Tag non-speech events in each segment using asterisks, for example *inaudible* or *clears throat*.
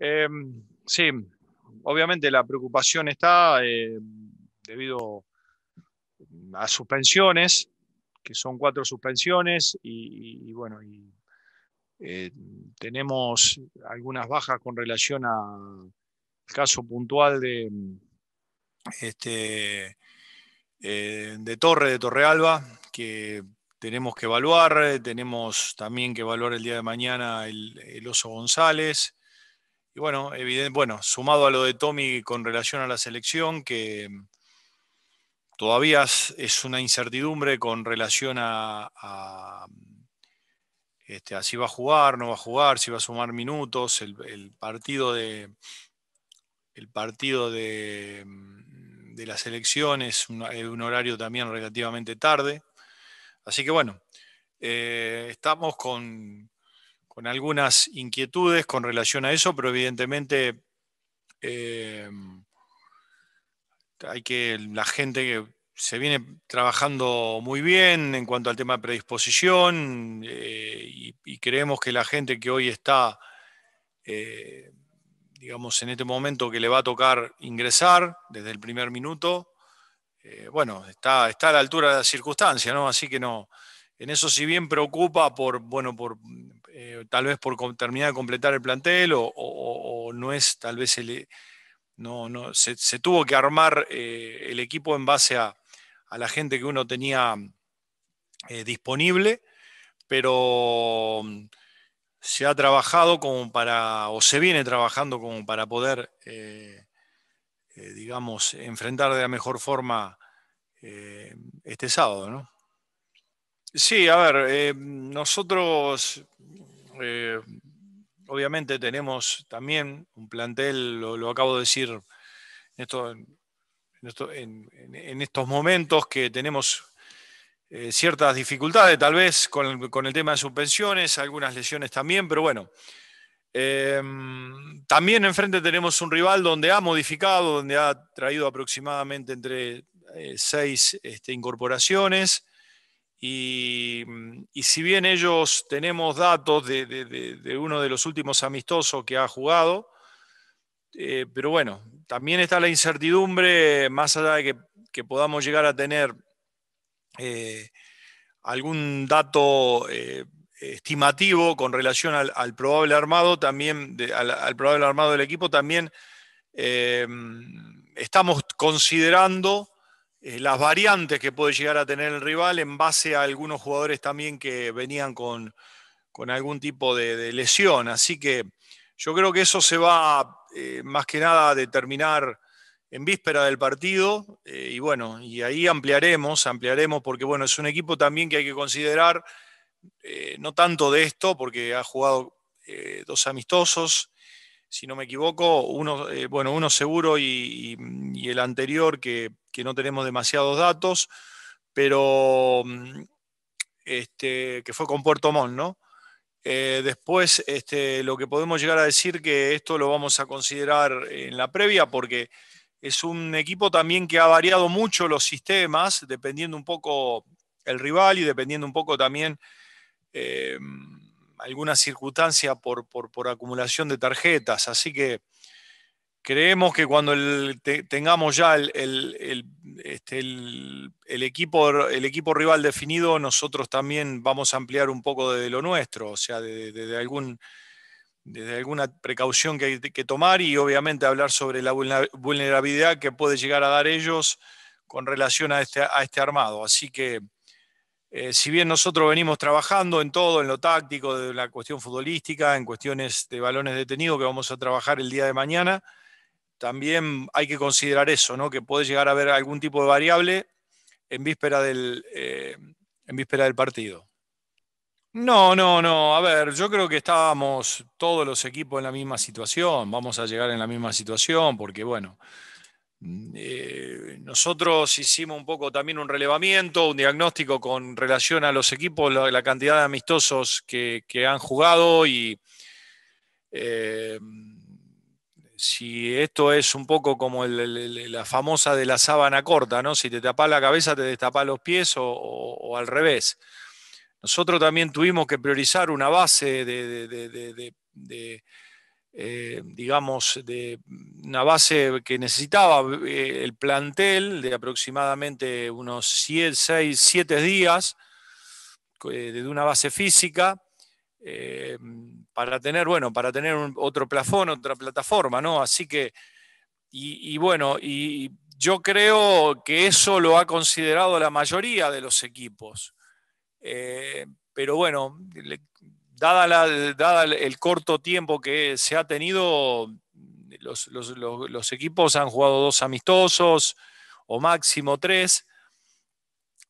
Em, sí, obviamente la preocupación está eh, debido a suspensiones, que son cuatro suspensiones, y, bueno, eh, tenemos algunas bajas con relación al caso puntual de, este, eh, de Torre, de Torrealba, que tenemos que evaluar, tenemos también que evaluar el día de mañana el Oso González, y bueno, evidente, bueno, sumado a lo de Tommy con relación a la selección, que mm, todavía es una incertidumbre con relación a, mm, este, si va a jugar, no va a jugar, si va a sumar minutos, el, partido de el partido de, mm, la selección es un, horario también relativamente tarde. Así que bueno, eh, estamos con, con algunas inquietudes con relación a eso, pero evidentemente eh, hay que la gente que se viene trabajando muy bien en cuanto al tema de predisposición eh, y, creemos que la gente que hoy está, eh, digamos, en este momento que le va a tocar ingresar desde el primer minuto, bueno, está, está a la altura de la circunstancia, ¿no? Así que no, en eso si bien preocupa por, bueno, por eh, tal vez por terminar de completar el plantel o, no es, tal vez el, no, no, se, tuvo que armar eh, el equipo en base a, la gente que uno tenía eh, disponible, pero mm, se ha trabajado como para, o se viene trabajando como para poder, digamos, enfrentar de la mejor forma este sábado, ¿no? Sí, a ver, nosotros eh, obviamente tenemos también un plantel, lo, acabo de decir en, estos momentos, que tenemos eh, ciertas dificultades tal vez con, el tema de suspensiones, algunas lesiones también, pero bueno. Eh, también enfrente tenemos un rival donde ha modificado, donde ha traído aproximadamente entre seis este, incorporaciones Mm, y, si bien ellos tenemos datos de, uno de los últimos amistosos que ha jugado, eh, pero bueno, también está la incertidumbre, más allá de que, podamos llegar a tener eh, algún dato eh, estimativo con relación al, probable armado, también al, probable armado del equipo, también mm, estamos considerando eh, las variantes que puede llegar a tener el rival en base a algunos jugadores también que venían con, algún tipo de, lesión. Así que yo creo que eso se va eh, más que nada a determinar en víspera del partido eh, y bueno, y ahí ampliaremos, ampliaremos porque bueno, es un equipo también que hay que considerar, no tanto de esto, porque ha jugado dos amistosos, si no me equivoco, uno, eh, bueno, uno seguro y, el anterior que, no tenemos demasiados datos, pero mm, este, que fue con Puerto Montt, ¿no? Eh, después, este, lo que podemos llegar a decir que esto lo vamos a considerar en la previa porque es un equipo también que ha variado mucho los sistemas, dependiendo un poco el rival y dependiendo un poco también eh, alguna circunstancia por, por, acumulación de tarjetas. Así que creemos que cuando tengamos ya este, el, el, equipo, el, equipo, rival definido, nosotros también vamos a ampliar un poco de lo nuestro, o sea, de, algún desde alguna precaución que hay que tomar y obviamente hablar sobre la vulnerabilidad que puede llegar a dar ellos con relación a este, a este armado. Así que eh, si bien nosotros venimos trabajando en todo, en lo táctico, de la cuestión futbolística, en cuestiones de balones detenidos que vamos a trabajar el día de mañana, también hay que considerar eso, ¿no? que puede llegar a haber algún tipo de variable en víspera del, eh, en víspera del partido. No, no, no. A ver, yo creo que estábamos todos los equipos en la misma situación. Vamos a llegar en la misma situación porque, bueno, Mm, eh, nosotros hicimos un poco también un relevamiento, un diagnóstico con relación a los equipos, la, cantidad de amistosos que, han jugado y eh, si esto es un poco como la famosa de la sábana corta, ¿no? Si te tapás la cabeza, te destapas los pies o, al revés. Nosotros también tuvimos que priorizar una base de eh, digamos, de una base que necesitaba eh, el plantel de aproximadamente unos 6, 7 días eh, de una base física. para tener, bueno, para tener otro plafón, otra plataforma, ¿no? Así que, y, bueno, y yo creo que eso lo ha considerado la mayoría de los equipos. pero bueno, dada, el corto tiempo que se ha tenido, los, equipos han jugado dos amistosos o máximo tres.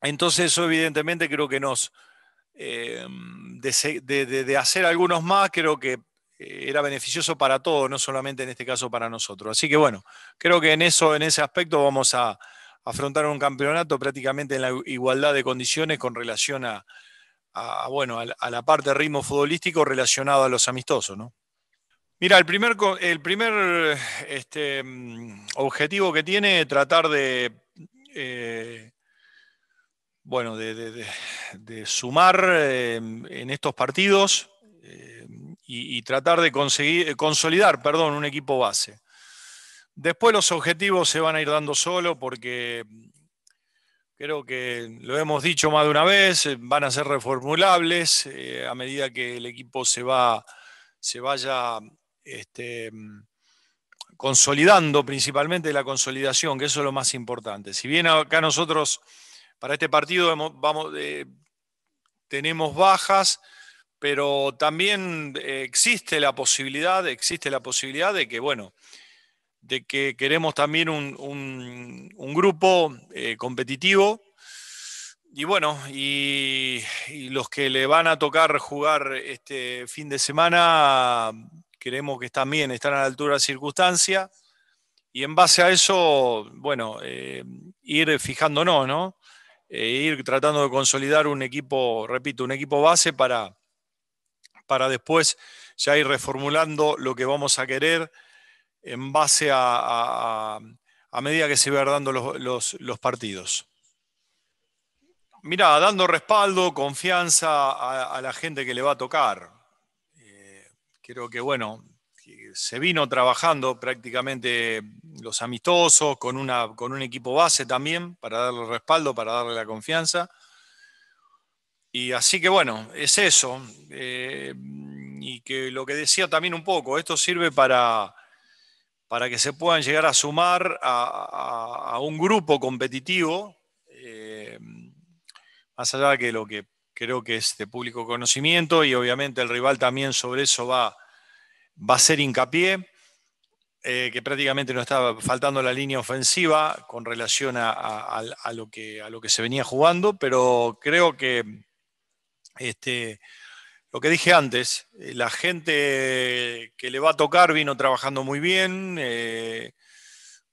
Entonces eso evidentemente creo que nos, eh, de, hacer algunos más, creo que eh, era beneficioso para todos, no solamente en este caso para nosotros. Así que bueno, creo que en eso, en ese aspecto vamos a afrontar un campeonato prácticamente en la igualdad de condiciones con relación a, a, bueno, a la parte de ritmo futbolístico relacionado a los amistosos, ¿no? Mira, el primer, el primer este, mm, objetivo que tiene es tratar de, eh, bueno, de, sumar eh, en estos partidos eh, y, tratar de conseguir, consolidar perdón, un equipo base. Después los objetivos se van a ir dando solo porque Creo que lo hemos dicho más de una vez, eh, van a ser reformulables eh, a medida que el equipo se, vaya este, mm, consolidando, principalmente la consolidación, que eso es lo más importante. Si bien acá nosotros para este partido eh, tenemos bajas, pero también existe la posibilidad, existe la posibilidad de que, bueno, de que queremos también un, grupo eh, competitivo. Y bueno, y, los que le van a tocar jugar este fin de semana, queremos que también están a la altura de circunstancia. Y en base a eso, bueno, eh, ir fijándonos, ¿no? Eh, ir tratando de consolidar un equipo, repito, un equipo base para, para después ya ir reformulando lo que vamos a querer en base a, medida que se van dando los, partidos. Mira, dando respaldo, confianza a, la gente que le va a tocar. Eh, creo que, bueno, se vino trabajando prácticamente los amistosos con, una, con un equipo base también para darle respaldo, para darle la confianza. Y así que, bueno, es eso. Eh, y que lo que decía también un poco, esto sirve para, para que se puedan llegar a sumar a, un grupo competitivo, eh, más allá de lo que creo que es de público conocimiento y obviamente el rival también sobre eso va, va a ser hincapié, eh, que prácticamente no estaba faltando la línea ofensiva con relación a, lo, que, a lo que se venía jugando, pero creo que... Este, lo que dije antes, eh, la gente que le va a tocar vino trabajando muy bien, eh,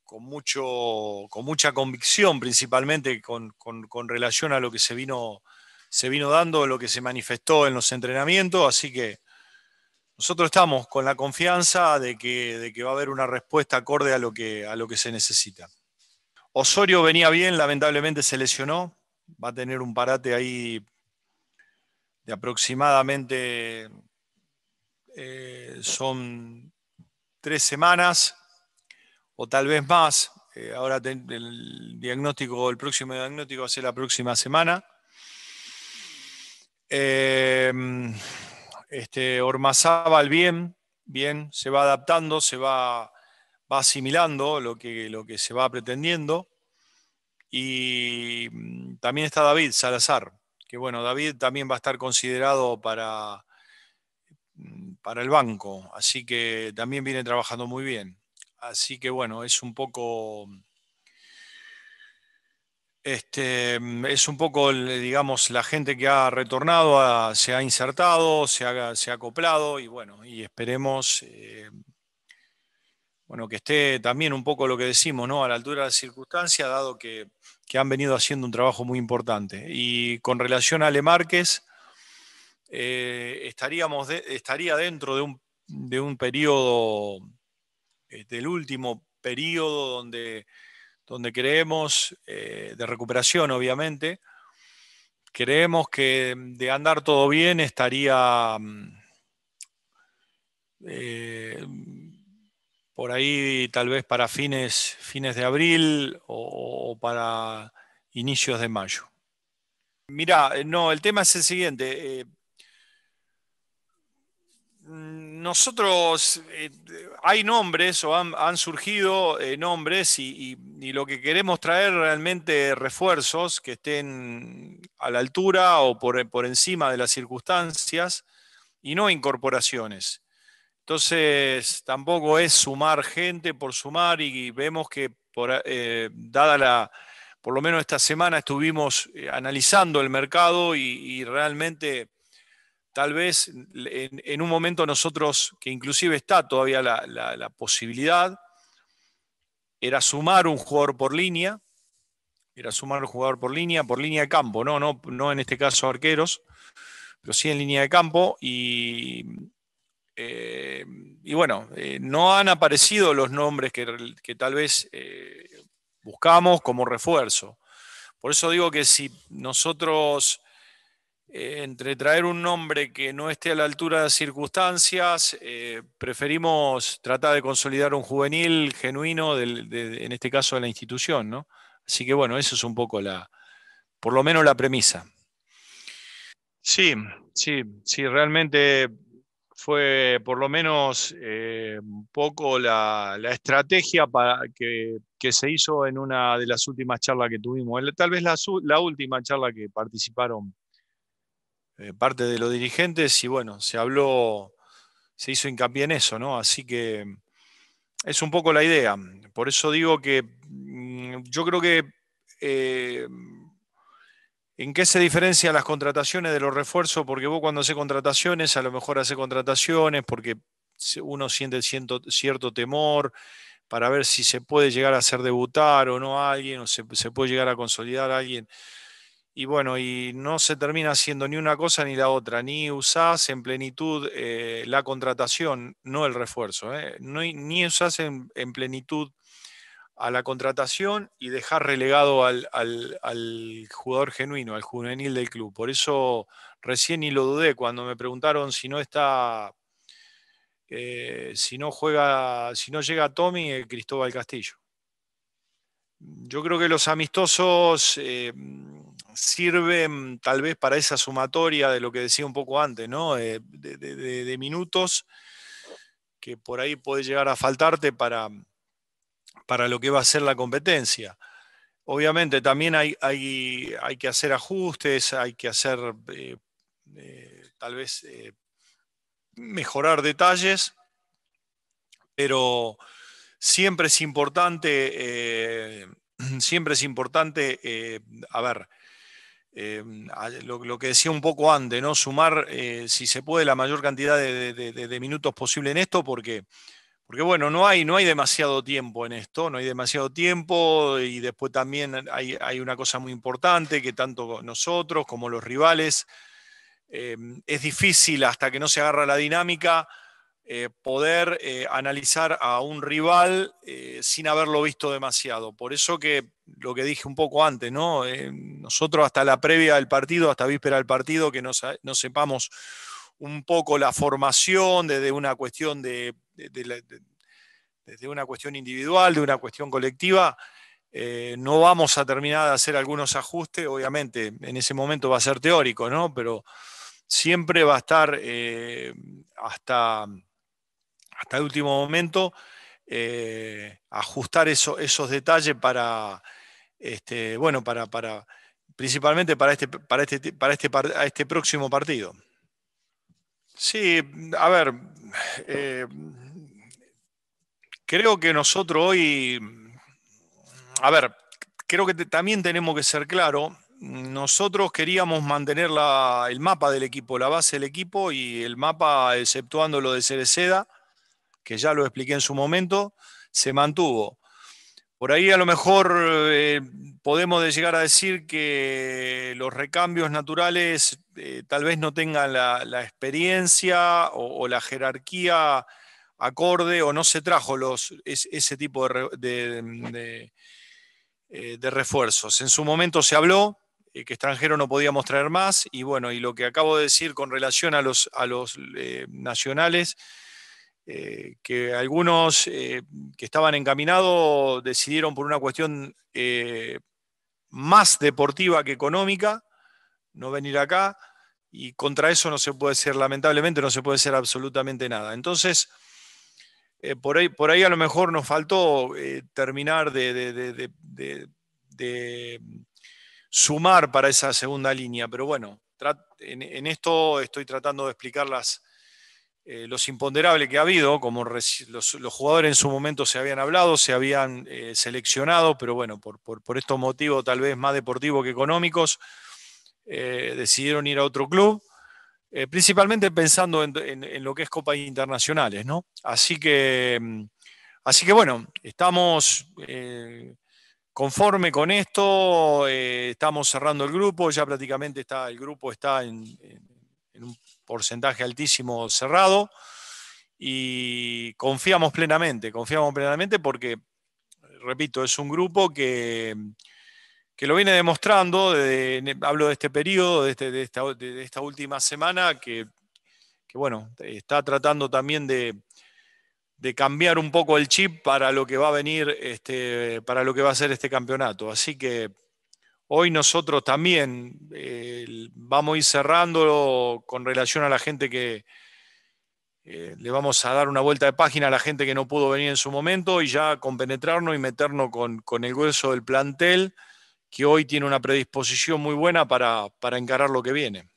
con, mucho, con mucha convicción principalmente con, relación a lo que se vino, se vino dando, lo que se manifestó en los entrenamientos, así que nosotros estamos con la confianza de que, que va a haber una respuesta acorde a lo a lo que se necesita. Osorio venía bien, lamentablemente se lesionó, va a tener un parate ahí de aproximadamente eh, son tres semanas o tal vez más. Eh, ahora el diagnóstico, el próximo diagnóstico va a ser la próxima semana. Eh, este, Ormazábal bien, bien, se va adaptando, se va, va asimilando lo que, lo que se va pretendiendo. Y mm, también está David Salazar, que bueno, David también va a estar considerado para, mm, para el banco, así que también viene trabajando muy bien. Así que bueno, es un poco... Mm, este, mm, es un poco, digamos, la gente que ha retornado, ah, se ha insertado, se ha, se ha, acoplado y bueno, y esperemos eh, bueno, que esté también un poco lo que decimos, ¿no? A la altura de la circunstancia, dado que que han venido haciendo un trabajo muy importante. Y con relación a Ale Márquez, eh, estaríamos estaría dentro de un, periodo, eh, del último periodo donde, donde creemos, eh, de recuperación obviamente, creemos que de andar todo bien estaría... Mm, por ahí tal vez para fines, fines de abril o, para inicios de mayo. Mira, eh, no, el tema es el siguiente. Eh, nosotros eh, hay nombres o han, surgido nombres y, lo que queremos traer realmente refuerzos que estén a la altura o por, por encima de las circunstancias y no incorporaciones. Entonces, tampoco es sumar gente por sumar y vemos que, por, eh, dada la, por lo menos esta semana, estuvimos eh, analizando el mercado y, realmente tal vez en, un momento nosotros, que inclusive está todavía la, posibilidad, era sumar un jugador por línea, era sumar un jugador por línea, por línea de campo, no, no, no en este caso arqueros, pero sí en línea de campo, y eh, y bueno, eh, no han aparecido los nombres que, tal vez eh, buscamos como refuerzo. Por eso digo que si nosotros, entre traer un nombre que no esté a la altura de las circunstancias, preferimos tratar de consolidar un juvenil genuino, en este caso de la institución. Así que bueno, eso es un poco la, por lo menos la premisa. Sí, sí, sí, realmente fue por lo menos eh, un poco la, estrategia para que, se hizo en una de las últimas charlas que tuvimos, tal vez la, última charla que participaron eh, parte de los dirigentes y bueno, se habló, se hizo hincapié en eso, ¿no? Así que mm, es un poco la idea. Por eso digo que mm, yo creo que eh, ¿En qué se diferencia las contrataciones de los refuerzos? Porque vos cuando haces contrataciones, a lo mejor haces contrataciones porque uno siente cierto, temor para ver si se puede llegar a hacer debutar o no a alguien, o se, se puede llegar a consolidar a alguien. Y bueno, y no se termina haciendo ni una cosa ni la otra, ni usás en plenitud eh, la contratación, no el refuerzo, eh, no, ni usás en plenitud a la contratación y dejar relegado al, jugador genuino, al juvenil del club. Por eso recién ni lo dudé cuando me preguntaron si no está, eh, si no juega, si no llega Tommy, y eh, Cristóbal Castillo. Yo creo que los amistosos eh, sirven tal vez para esa sumatoria de lo que decía un poco antes, ¿no? de minutos que por ahí puede llegar a faltarte para, para lo que va a ser la competencia. Obviamente también hay, hay, que hacer ajustes, hay que hacer eh, eh, tal vez eh, mejorar detalles, pero siempre es importante, *clears throat* siempre es importante, a ver, lo, que decía un poco antes, ¿no? Sumar, si se puede, la mayor cantidad de, minutos posible en esto, porque porque bueno, no hay, no hay demasiado tiempo en esto, no hay demasiado tiempo y después también hay, una cosa muy importante que tanto nosotros como los rivales, em, es difícil hasta que no se agarra la dinámica eh, poder eh, analizar a un rival eh, sin haberlo visto demasiado. Por eso que lo que dije un poco antes, ¿no? nosotros hasta la previa del partido, hasta víspera del partido, que no, no sepamos un poco la formación desde una cuestión de, desde una cuestión individual, de una cuestión colectiva, eh, no vamos a terminar de hacer algunos ajustes, obviamente en ese momento va a ser teórico, ¿no? Pero siempre va a estar eh, hasta, hasta el último momento eh, ajustar esos detalles para, este, bueno, para, para, principalmente para este, para este, para este, para este próximo partido. Sí, a ver, eh, creo que nosotros hoy, a ver, creo que también tenemos que ser claro. Nosotros queríamos mantener la, el mapa del equipo, la base del equipo y el mapa, exceptuando lo de Cereceda, que ya lo expliqué en su momento, se mantuvo. Por ahí a lo mejor eh, podemos llegar a decir que los recambios naturales eh, tal vez no tengan la, experiencia o, la jerarquía acorde o no se trajo los, ese tipo eh, de, refuerzos. En su momento se habló eh, que extranjero no podíamos traer más y bueno, y lo que acabo de decir con relación a los, nacionales, que algunos que estaban encaminados decidieron por una cuestión más deportiva que económica no venir acá y contra eso no se puede ser lamentablemente no se puede ser absolutamente nada. Entonces, eh, por, ahí, a lo mejor nos faltó eh, terminar de, sumar para esa segunda línea, pero bueno, en, esto estoy tratando de explicar eh, los imponderables que ha habido, como los, jugadores en su momento se habían hablado, se habían seleccionado, pero bueno, por estos motivos tal vez más deportivos que económicos, eh, decidieron ir a otro club, eh, principalmente pensando en, lo que es Copa Internacionales, Así que, mm, así que bueno, estamos eh, conforme con esto, estamos cerrando el grupo, ya prácticamente está, el grupo está en, en un porcentaje altísimo cerrado y confiamos plenamente, confiamos plenamente porque, repito, es un grupo que que lo viene demostrando, hablo de este periodo, de, este, esta, última semana, que, está tratando también de, cambiar un poco el chip para lo que va a este, para lo que va a ser este campeonato. Así que hoy nosotros también vamos a ir cerrándolo con relación a la gente que, eh, le vamos a dar una vuelta de página a la gente que no pudo venir en su momento y ya compenetrarnos y meternos con, el hueso del plantel que hoy tiene una predisposición muy buena para, para encarar lo que viene.